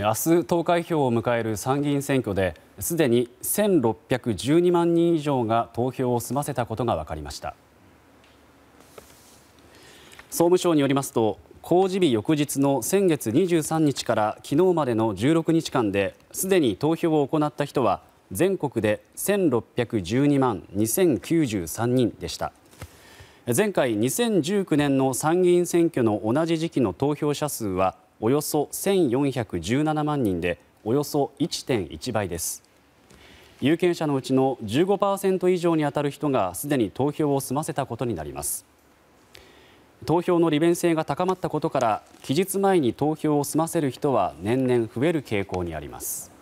明日、投開票を迎える参議院選挙ですでに1612万人以上が投票を済ませたことが分かりました。総務省によりますと公示日翌日の先月23日から昨日までの16日間ですでに投票を行った人は全国で1612万2093人でした前回2019年の参議院選挙の同じ時期の投票者数はおよそ1417万人でおよそ1.1倍です有権者のうちの15％以上に当たる人がすでに投票を済ませたことになります投票の利便性が高まったことから期日前に投票を済ませる人は年々増える傾向にあります。